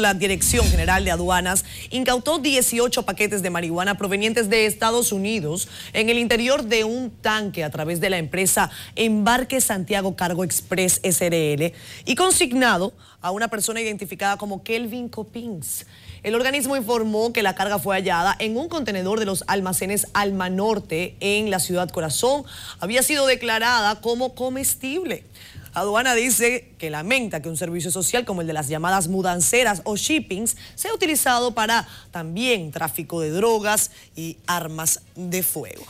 la Dirección General de Aduanas incautó 18 paquetes de marihuana provenientes de Estados Unidos en el interior de un tanque a través de la empresa Embarque Santiago Cargo Express SRL y consignado a una persona identificada como Kelvin Copins. El organismo informó que la carga fue hallada en un contenedor de los almacenes Alma Norte en la ciudad Corazón. Había sido declarada como comestible. Aduana dice que lamenta que un servicio social como el de las llamadas mudanceras o shippings sea utilizado para también tráfico de drogas y armas de fuego.